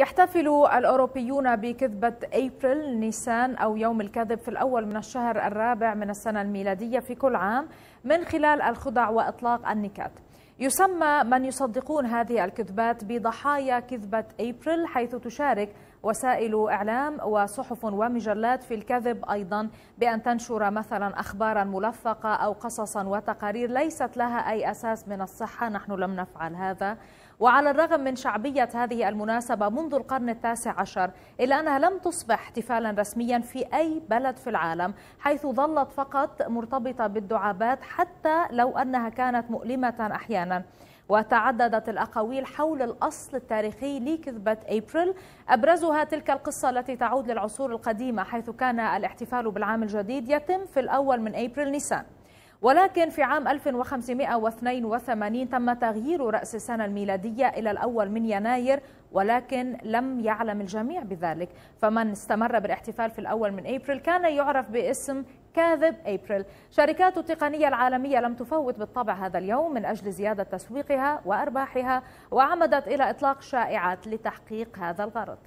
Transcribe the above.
يحتفل الأوروبيون بكذبة أبريل نيسان أو يوم الكذب في الأول من الشهر الرابع من السنة الميلادية في كل عام من خلال الخدع وإطلاق النكات يسمى من يصدقون هذه الكذبات بضحايا كذبة أبريل حيث تشارك وسائل إعلام وصحف ومجلات في الكذب أيضا بأن تنشر مثلا أخبارا ملفقة أو قصصا وتقارير ليست لها أي أساس من الصحة نحن لم نفعل هذا وعلى الرغم من شعبية هذه المناسبة منذ القرن التاسع عشر إلا أنها لم تصبح احتفالا رسميا في أي بلد في العالم حيث ظلت فقط مرتبطة بالدعابات حتى لو أنها كانت مؤلمة أحيانا وتعددت الأقاويل حول الأصل التاريخي لكذبة أبريل أبرزها تلك القصة التي تعود للعصور القديمة حيث كان الاحتفال بالعام الجديد يتم في الأول من أبريل نيسان ولكن في عام 1582 تم تغيير رأس السنة الميلادية إلى الأول من يناير ولكن لم يعلم الجميع بذلك فمن استمر بالاحتفال في الأول من أبريل كان يعرف باسم كاذب أبريل شركات التقنية العالمية لم تفوت بالطبع هذا اليوم من أجل زيادة تسويقها وأرباحها وعمدت إلى إطلاق شائعات لتحقيق هذا الغرض